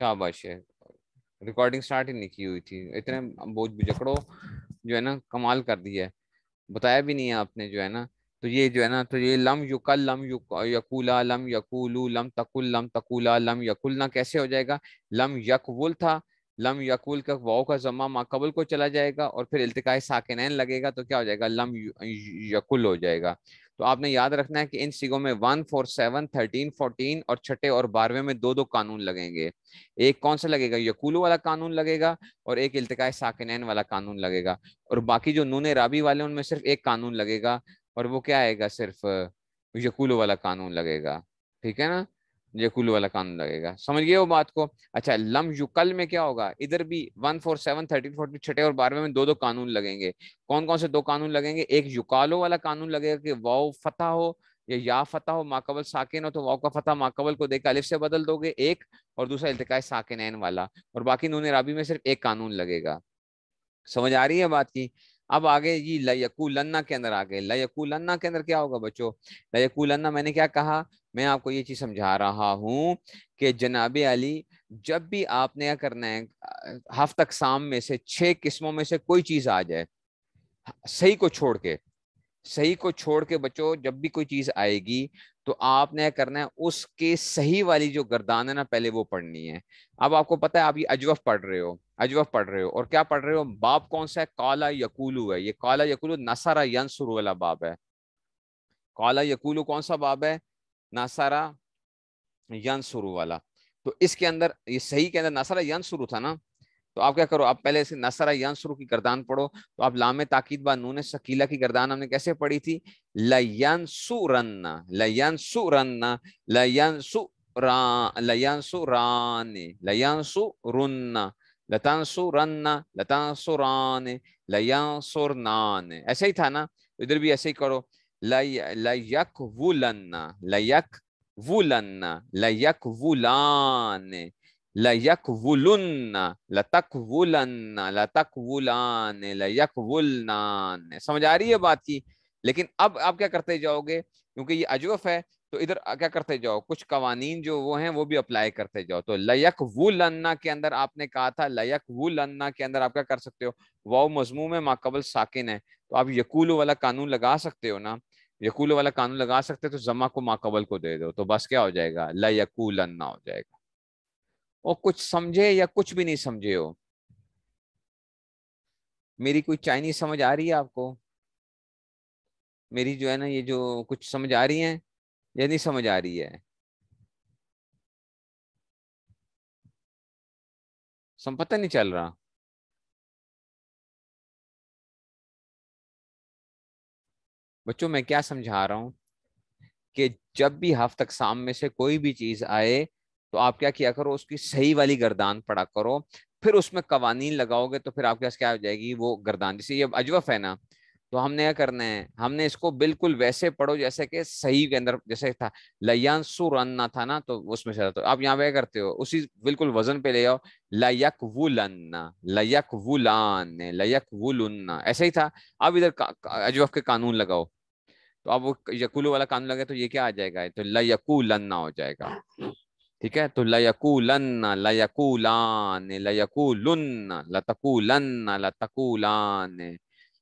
शाबाश है recording start ही नहीं की हुई थी इतने बोझ बुजकड़ो जो है ना कमाल कर दिया है बताया भी नहीं है आपने जो है ना तो ये जो है ना तो ये लम युकल लम यकूला लम यकूलू लम तकुल लम तकूला लम यकुल ना कैसे हो जाएगा लम यकवुल था लम यकुल का वाओ का जमा माकबुल को चला जाएगा और फिर इल्तिकाय साकिनैन लगेगा तो क्या हो जाएगा लम यकुल हो जाएगा तो आपने याद रखना है कि इन सिगों में one four seven thirteen fourteen और छठे और बारहवें में दो दो कानून लगेंगे एक कौन सा लगेगा यकूलू वाला कानून लगेगा और एक इल्तका साकिनैन वाला कानून लगेगा और बाकी जो नूने राबी वाले उनमें सिर्फ एक कानून लगेगा और वो क्या आएगा सिर्फ यकूलू वाला कानून लगेगा ठीक है ना ये कुल वाला कानून लगेगा समझिए वो बात को अच्छा लम युकल में क्या होगा इधर भी one four seven thirteen forty छठे और बारहवें में दो दो कानून लगेंगे कौन कौन से दो कानून लगेंगे एक युकालो वाला कानून लगेगा कि वाओ फता हो या या फतह हो माकबल साकिन हो तो वाओ का फतह माकबल को देख अलिफ से बदल दोगे एक और दूसरा इल्तकाय साकिन वाला और बाकी नून राबी में सिर्फ एक कानून लगेगा समझ आ रही है बात की अब आगे ये लयकूलन्ना के अंदर आ गए लयकूलन्ना के अंदर क्या होगा बच्चों लयकूलन्ना मैंने क्या कहा मैं आपको ये चीज समझा रहा हूँ कि जनाब अली जब भी आपने यह करना है हफ तक शाम में से छह किस्मों में से कोई चीज आ जाए सही को छोड़ के सही को छोड़ के बचो जब भी कोई चीज आएगी तो आपने करना है उसके सही वाली जो गर्दान है ना पहले वो पढ़नी है अब आपको पता है आप ये अजवफ पढ़ रहे हो अजवफ पढ़ रहे हो और क्या पढ़ रहे हो बाप कौन सा है काला यकूलू है ये काला यकूलू नसारा यंसुर वाला बाप है काला यकूलू कौन सा बाब है नासारा यन शुरू वाला तो इसके अंदर ये सही के अंदर नासारा यन शुरू था ना तो आप क्या करो आप पहले इसे नसरा यन शुरू की गर्दान पढ़ो तो आप लामे ताकिद बा नूने शकीला की गर्दान हमने कैसे पढ़ी थी लयन सुरन्ना लयन सुरन्ना लयन सुरा लयन सुरान लयन सुरुन्ना लतान सुरन्ना लतान सुरान लयन सुरनान ऐसे ही था ना तो इधर भी ऐसे ही करो लयकवुलन्न लयकवुलन्न लयकवुलान लयकवुलुन्न लतकवुलन्न लतकवुलान लयकवुलनान समझ आ रही है बात की लेकिन अब आप क्या करते जाओगे क्योंकि ये अजवफ है तो इधर क्या करते जाओ कुछ कवानीन जो वो हैं वो भी अप्लाई करते जाओ तो लयक वो लन्ना के अंदर आपने कहा था लयक वो लन्ना के अंदर आप क्या कर सकते हो वाव मजमू में माकबल साकिन है तो आप यकूल वाला कानून लगा सकते हो ना यकूल वाला कानून लगा सकते तो जमा को माकबल को दे दो तो बस क्या हो जाएगा ला यकूलन ना हो जाएगा और कुछ समझे या कुछ भी नहीं समझे हो मेरी कोई चाइनीज समझ आ रही है आपको मेरी जो है ना ये जो कुछ समझ आ रही है या नहीं समझ आ रही है सम पता नहीं चल रहा बच्चों मैं क्या समझा रहा हूँ कि जब भी हफ्त अकसाम में से कोई भी चीज़ आए तो आप क्या किया करो उसकी सही वाली गर्दान पड़ा करो फिर उसमें कवानीन लगाओगे तो फिर आपके पास क्या हो जाएगी वो गर्दान जैसे ये अजवफ है ना तो हमने क्या करना है हमने इसको बिल्कुल वैसे पढ़ो जैसे कि सही के अंदर जैसे था लयांसु रन ना था ना तो उसमें से तो आप यहाँ पे करते हो उसी बिल्कुल वजन पे ले आओ लयक लन्ना लयक लान लयक लुन्ना ऐसे ही था अब इधर अजवफ के कानून लगाओ तो अब वो यकुल वाला कानून लगे तो ये क्या आ जाएगा तो लन्ना हो जाएगा ठीक है तो लन्ना लान लुन्ना लतकू लन्ना लतकू लान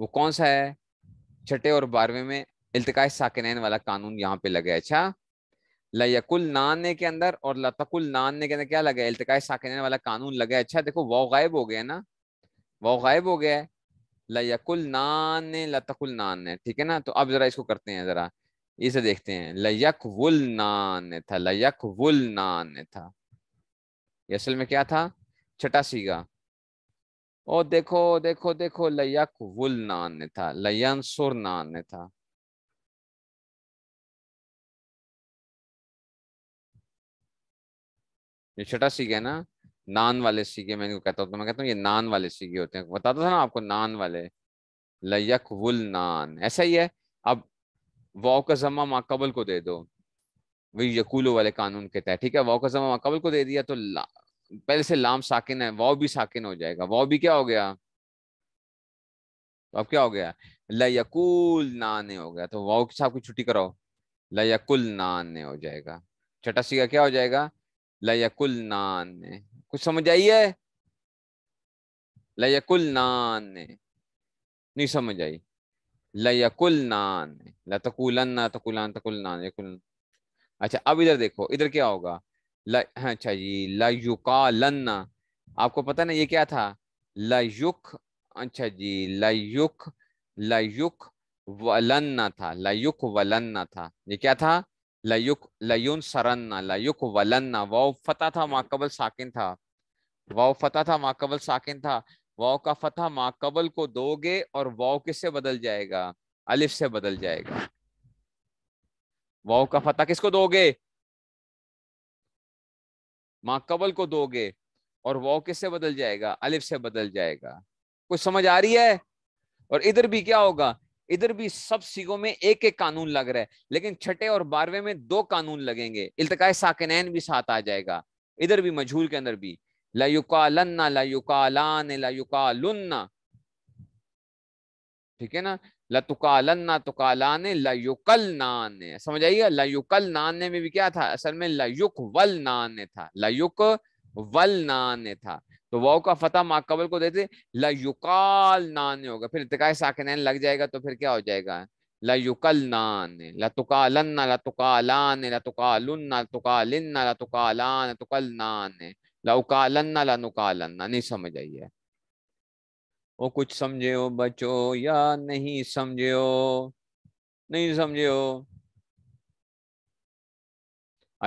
वो कौन सा है छठे और बारहवें में इल्तकाय साकिनैन वाला कानून यहाँ पे लगे अच्छा लयकुल नान के अंदर और लतकुल नान के अंदर क्या लगा इल्तकाय साकिनैन वाला कानून लगे अच्छा देखो वो गायब हो गया ना वो गायब हो गया लयकुल नान लतकुल नान है ठीक है ना तो अब जरा इसको करते हैं जरा इसे देखते हैं लयक वुल नान था लयक वुल नान था असल में क्या था छठा सीगा ओ देखो देखो देखो लयक वुल नान ने था लयन सुर नान था ये छोटा सीखे ना नान वाले सीखे मैं इनको कहता हूँ तो मैं कहता हूँ ये नान वाले सीखे होते हैं बताता था ना आपको नान वाले लयक वुल नान ऐसा ही है अब वाओ का जमा माकबल को दे दो वही यकूलो वाले कानून के तहत ठीक है वाओ का जमा माकबल को दे दिया तो पहले से लाम साकिन है वाव भी साकिन हो जाएगा वाव भी क्या हो गया तो अब क्या हो गया लयकुल नाने हो गया तो वाव के साथ आपकी छुट्टी कराओ लयकुल नाने हो जाएगा छठा सीगा क्या हो जाएगा लयकुल नाने कुछ समझ आई है लयकुल नाने नहीं समझ आई लयकुल नान लतकुलन तकुलान तकुल नान अच्छा अब इधर देखो इधर क्या होगा हाँ, अच्छा जी लयुकालन्ना आपको पता ना ये क्या था लयुक अच्छा जी लयुक लयुक वलन्ना था लयुक वलन्ना था ये क्या था लयुक लयुन सरन्ना लयुक वलन्ना वाव फता था माकबल साकिन था वाव फता था माकबल साकिन था वाव का फता माकबल को दोगे और वाव किससे बदल जाएगा अलिफ से बदल जाएगा वाव का फता किसको दोगे माँ कबल को दोगे और वो किससे बदल जाएगा अलिफ से बदल जाएगा कुछ समझ आ रही है और इधर भी क्या होगा इधर भी सब सीगों में एक एक कानून लग रहा है लेकिन छठे और बारहवें में दो कानून लगेंगे इल्तकाय साकिनैन भी साथ आ जाएगा इधर भी मजहूल के अंदर भी लयुकालन्ना लयुकालान लयुकालुन्ना ठीक है ना ना तुकालान लयुकल नान समझ आइए लयुकल नान में भी क्या था असल में लयुक वल नान था लयुक वल नान था तो वह का फतेह माकबल को देते लयुकाल नान होगा फिर इतका साकिन लग जाएगा तो फिर क्या हो जाएगा लयुकल नान लतुकालन्ना लतुकालान लतुकालुन्ना लतुकालिन्ना लतुकालान तुकल नान लउकालन्ना लनुकालन्ना नहीं समझ आइए वो कुछ समझे हो बचो या नहीं समझे हो नहीं समझे हो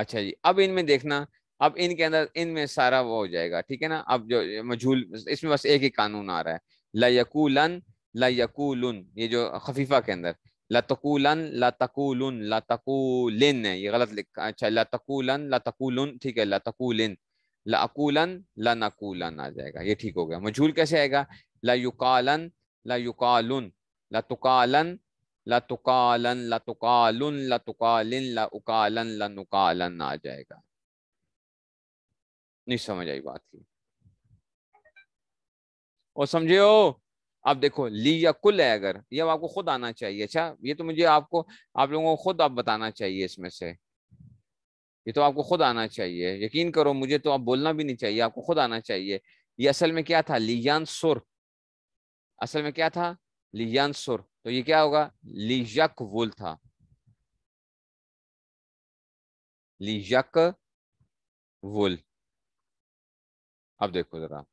अच्छा जी अब इनमें देखना अब इनके अंदर इनमें सारा वो हो जाएगा ठीक है ना अब जो मझूल इसमें बस एक ही कानून आ रहा है लयकूलन लयकूलन ये जो खफीफा के अंदर लतकूलन लतकूलन लतकूलिन है ये गलत लिखा अच्छा लतकूलन लतकूलन ठीक है लतकूलिन लकूलन लनकूलन आ जाएगा ये ठीक हो गया मझूल कैसे आएगा लयुकालन लयुकालुन लतुकालन लतुकालन लतुकालुन तुकालन ला लनुकालन तुकालिन आ जाएगा नहीं समझ आई बात की और समझे हो अब देखो ली या कुल है अगर ये अब आपको खुद आना चाहिए अच्छा ये तो मुझे आपको आप लोगों को खुद आप बताना चाहिए इसमें से ये तो आपको खुद आना चाहिए यकीन करो मुझे तो आप बोलना भी नहीं चाहिए आपको खुद आना चाहिए ये असल में क्या था लियान सुर असल में क्या था लियांसुर तो ये क्या होगा लिजक वुल था लिजक वुल अब देखो जरा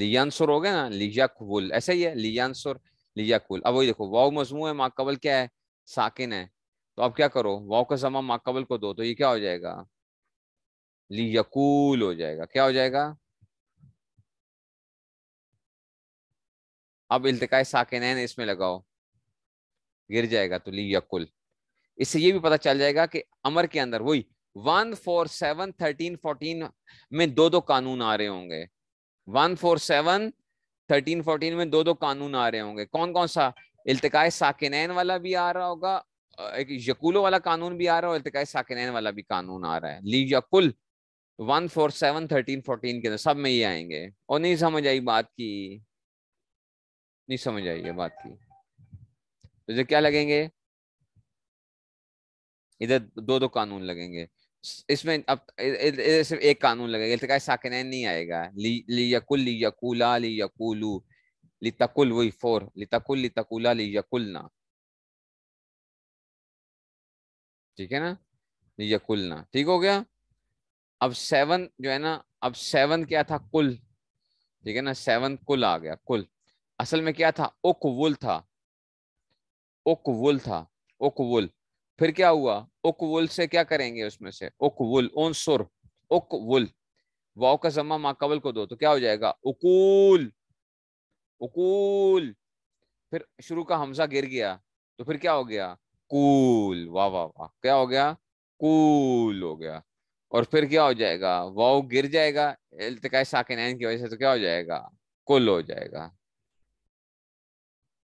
लियांसुर हो गया ना लिजक वुल ऐसा ही है लियांसुर वुल अब वही देखो वाव मजमू है माकबल क्या है साकिन है तो अब क्या करो वाव का जमा माकबल को दो तो ये क्या हो जाएगा लियकूल हो जाएगा क्या हो जाएगा अब इल्तकाय साकिन इसमें लगाओ गिर जाएगा तो ली यकुल इससे ये भी पता चल जाएगा कि अमर के अंदर वही one four seven thirteen fourteen में दो दो कानून आ रहे होंगे one four seven thirteen fourteen में दो दो कानून आ रहे होंगे कौन कौन सा इल्तकाय साकिन वाला भी आ रहा होगा एक यकूलो वाला कानून भी आ रहा है और साकिन वाला भी कानून आ रहा है ली यकुल one four seven thirteen fourteen के अंदर सब में ये आएंगे और नहीं समझ आई बात की नहीं समझ आई ये बात की तो जो क्या लगेंगे इधर दो दो कानून लगेंगे इसमें अब इधर सिर्फ एक कानून लगेगा इल्तका साकिन नहीं आएगा ली ली यकुल ली यकूला ली यकूलू ली तकुल वही फोर ली तकुल ली तकुला ली यकुलना ठीक है ना ली यकुलना ठीक हो गया अब सेवन जो है ना अब सेवन क्या था कुल ठीक है ना सेवन कुल आ गया कुल असल में क्या था ओकवुल था ओकवुल था ओकवुल फिर क्या हुआ ओकवुल से क्या करेंगे उसमें से ओकवुल ओन सुर ओकवुल वाओ का जमा माकबल को दो तो क्या हो जाएगा उकूल उकूल फिर शुरू का हमजा गिर गया तो फिर क्या हो गया कूल वाह वाह वाह क्या हो गया कूल हो गया और फिर क्या हो जाएगा वाओ गिर जाएगा इल्तकाय साकिन की वजह से तो क्या हो जाएगा कुल हो जाएगा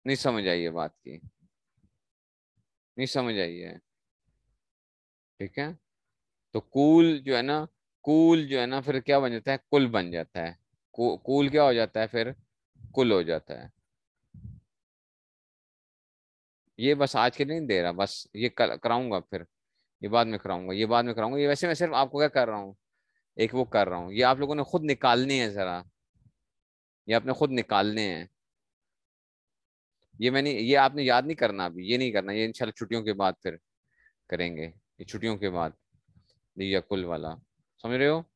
नहीं समझ आई है बात की नहीं समझ आई है ठीक है तो कूल जो है ना कूल जो है ना फिर क्या बन जाता है कुल बन जाता है कूल क्या हो जाता है फिर कुल हो जाता है ये बस आज के नहीं दे रहा बस ये कराऊंगा फिर ये बाद में कराऊंगा ये बाद में कराऊंगा ये वैसे मैं सिर्फ आपको क्या कर रहा हूँ एक वो कर रहा हूँ ये आप लोगों ने खुद निकालने हैं जरा ये आपने खुद निकालने हैं ये मैंने ये आपने याद नहीं करना अभी ये नहीं करना ये इन छुट्टियों के बाद फिर करेंगे ये छुट्टियों के बाद यकुल वाला समझ रहे हो